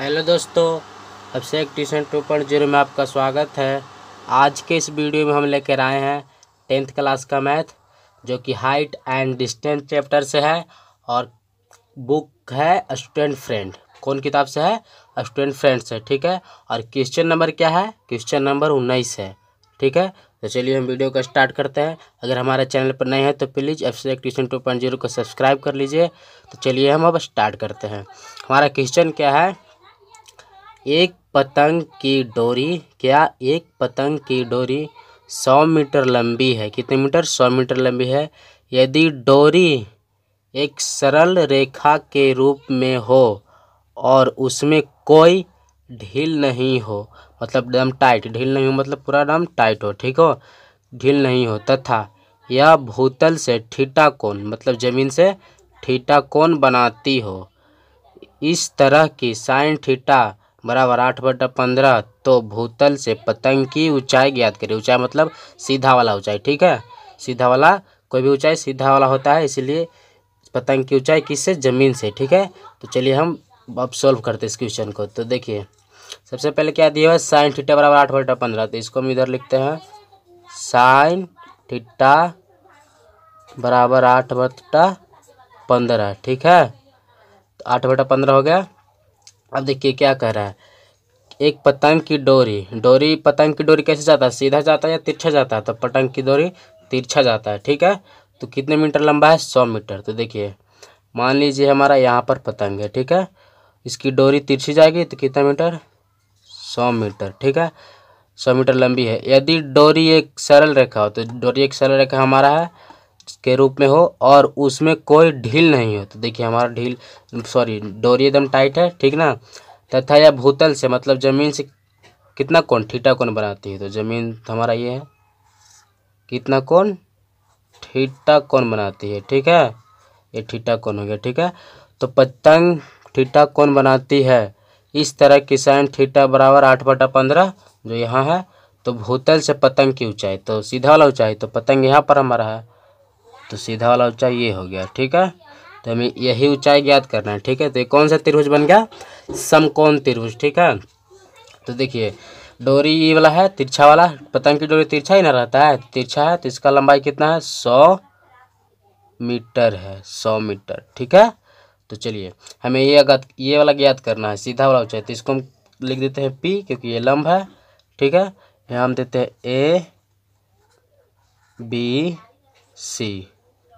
hello दोस्तों Abhishek tuition two point zero में आपका स्वागत है आज के इस वीडियो में हम लेकर आए हैं टेंथ क्लास का मैथ जो कि हाइट एंड डिस्टेंस चैप्टर से है और बुक है स्टूडेंट फ्रेंड कौन किताब से है स्टूडेंट फ्रेंड से ठीक है और क्वेश्चन नंबर क्या है क्वेश्चन नंबर उन्नीस है ठीक है तो चलिए हम वीडियो का स्टार्ट करते हैं अगर हमारे चैनल पर नए हैं तो please see tuition two point zero को सब्सक्राइब कर लीजिए तो चलिए हम अब स्टार्ट करते हैं हमारा क्वेश्चन क्या है एक पतंग की डोरी क्या एक पतंग की डोरी सौ मीटर लंबी है कितने मीटर सौ मीटर लंबी है यदि डोरी एक सरल रेखा के रूप में हो और उसमें कोई ढील नहीं हो मतलब एकदम टाइट ढील नहीं हो मतलब पूरा एकदम टाइट हो ठीक हो ढील नहीं हो तथा यह भूतल से ठीटा कोण मतलब ज़मीन से ठीटा कोण बनाती हो इस तरह की साइन ठीटा बराबर आठ बटा पंद्रह तो भूतल से पतंग की ऊंचाई ज्ञात करें ऊंचाई मतलब सीधा वाला ऊंचाई ठीक है सीधा वाला कोई भी ऊंचाई सीधा वाला होता है इसीलिए पतंग की ऊंचाई किससे ज़मीन से ठीक है तो चलिए हम अब सॉल्व करते हैं इस क्वेश्चन को तो देखिए सबसे पहले क्या दिया है साइन थीटा बराबर आठ बटा पंद्रह तो इसको हम इधर लिखते हैं साइन थीटा बराबर आठ बटा पंद्रह ठीक है तो आठ बटा पंद्रह हो गया अब देखिए क्या कह रहा है एक पतंग की डोरी डोरी पतंग की डोरी कैसे जाता है सीधा जाता है या तिरछा जाता है तो पतंग की डोरी तिरछा जाता है ठीक है तो कितने मीटर लंबा है सौ मीटर तो देखिए मान लीजिए हमारा यहाँ पर पतंग है ठीक है इसकी डोरी तिरछी जाएगी तो कितना मीटर सौ मीटर ठीक है सौ मीटर लंबी है यदि डोरी एक सरल रेखा हो तो डोरी एक सरल रेखा हमारा है के रूप में हो और उसमें कोई ढील नहीं हो तो देखिए हमारा ढील सॉरी डोरी एकदम टाइट है ठीक ना तथा यह भूतल से मतलब ज़मीन से कितना कौन ठीटा कौन बनाती है तो ज़मीन हमारा ये है कितना कौन ठीटा कौन बनाती है ठीक है ये ठीटा कौन हो गया ठीक है तो पतंग ठीटा कौन बनाती है इस तरह किसान ठीटा बराबर आठ बटा पंद्रह जो यहाँ है तो भूतल से पतंग की ऊंचाई तो सीधा वाला ऊंचाई तो पतंग यहाँ पर हमारा है तो सीधा वाला ऊंचाई ये हो गया ठीक है तो हमें यही ऊंचाई ज्ञात करना है ठीक है तो ये कौन सा त्रिभुज बन गया समकोण त्रिभुज ठीक है तो देखिए डोरी ये वाला है तिरछा वाला पतंग की डोरी तिरछा ही ना रहता है तिरछा है तो इसका लंबाई कितना है सौ मीटर है सौ मीटर ठीक है तो चलिए हमें ये अगर ये वाला ज्ञात करना है सीधा वाला ऊंचाई तो इसको हम लिख देते हैं पी क्योंकि ये लंब है ठीक है यहाँ हम देते हैं ए बी सी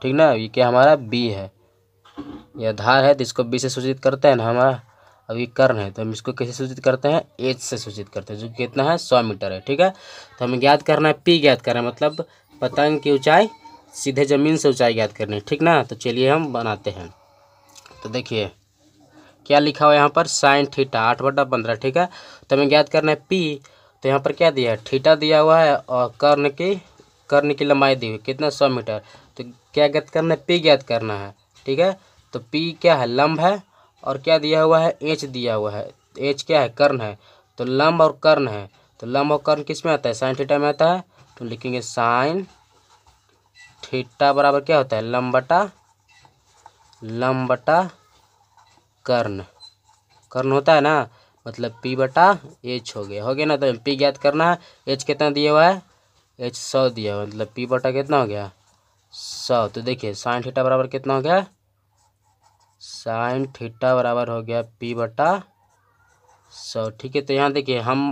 ठीक ना ये क्या हमारा बी है यह धार है तो इसको बी से सूचित करते हैं ना हमारा अब ये कर्ण है तो हम इसको कैसे सूचित करते हैं एच से सूचित करते हैं जो कितना है सौ मीटर है ठीक है तो हमें ज्ञात करना है पी ज्ञात करना है मतलब पतंग की ऊंचाई सीधे ज़मीन से ऊंचाई ज्ञात करनी है ठीक ना तो चलिए हम बनाते हैं तो देखिए क्या लिखा हुआ यहाँ पर साइन थीटा आठ बटा पंद्रह ठीक है तो हमें ज्ञात करना है पी तो यहाँ पर क्या दिया है थीटा दिया हुआ है और कर्ण की कर्ण की लंबाई दी हुई कितना सौ मीटर तो क्या ज्ञात करना है पी ज्ञात करना है ठीक है तो पी क्या है लंब है और क्या दिया हुआ है एच दिया हुआ है एच क्या है कर्ण है तो लंब और कर्ण है तो लंब और कर्ण किस में आता है साइन थीटा में आता है तो लिखेंगे साइन थीटा बराबर क्या होता है लंबटा लंबटा कर्ण कर्ण होता है ना मतलब पी बटा एच हो गया हो गया ना तो पी ज्ञात करना है एच कितना दिया हुआ है एच सौ दिया मतलब पी बटा कितना हो गया सौ तो देखिए साइन थीटा बराबर कितना हो गया साइन थीटा बराबर हो गया पी बटा सौ ठीक है तो यहाँ देखिए हम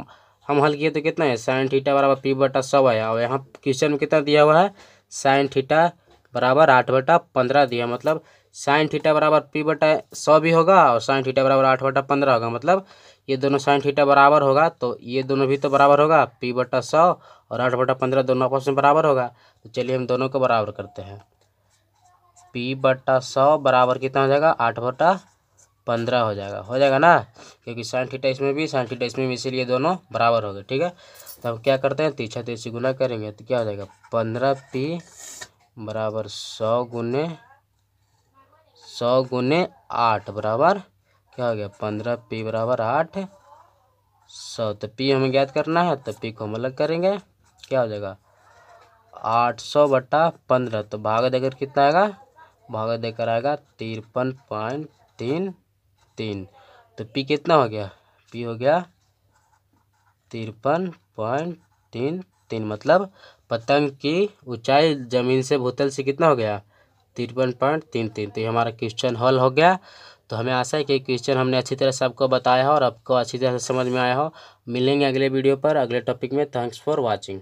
हम हल किए तो कितना है साइन थीटा बराबर पी बटा सौ आया और यहाँ क्वेश्चन में कितना दिया हुआ है साइन थीटा बराबर आठ बटा पंद्रह दिया मतलब साइन थीटा बराबर पी बटा सौ भी होगा और साइन थीटा बराबर आठ बटा पंद्रह होगा मतलब ये दोनों साइन थीटा बराबर होगा तो ये दोनों भी तो बराबर होगा पी बटा सौ और आठ बटा पंद्रह दोनों आपस में बराबर होगा तो चलिए हम दोनों को बराबर करते हैं पी बटा सौ बराबर कितना हो जाएगा आठ बटा पंद्रह हो जाएगा हो जाएगा ना क्योंकि साइन थीटा इसमें भी साइन थीटा इसमें भी इसीलिए दोनों बराबर हो गए ठीक है तो हम क्या करते हैं तीछा तीसरी गुना करेंगे तो क्या हो जाएगा पंद्रह पी बराबर सौ गुने सौ गुने आठ बराबर क्या हो गया पंद्रह पी बराबर आठ सौ तो पी हमें ज्ञात करना है तो पी को हम अलग करेंगे क्या हो जाएगा आठ सौ बटा पंद्रह तो भागा देकर कितना आएगा भागा देकर आएगा तिरपन पॉइंट तीन तीन तो पी कितना हो गया पी हो गया तिरपन पॉइंट तीन तीन मतलब पतंग की ऊंचाई ज़मीन से भूतल से कितना हो गया तिरपन पॉइंट तीन तीन तो ये हमारा क्वेश्चन हल हो गया तो हमें आशा है कि क्वेश्चन हमने अच्छी तरह से आपको बताया हो और आपको अच्छी तरह से समझ में आया हो मिलेंगे अगले वीडियो पर अगले टॉपिक में थैंक्स फॉर वॉचिंग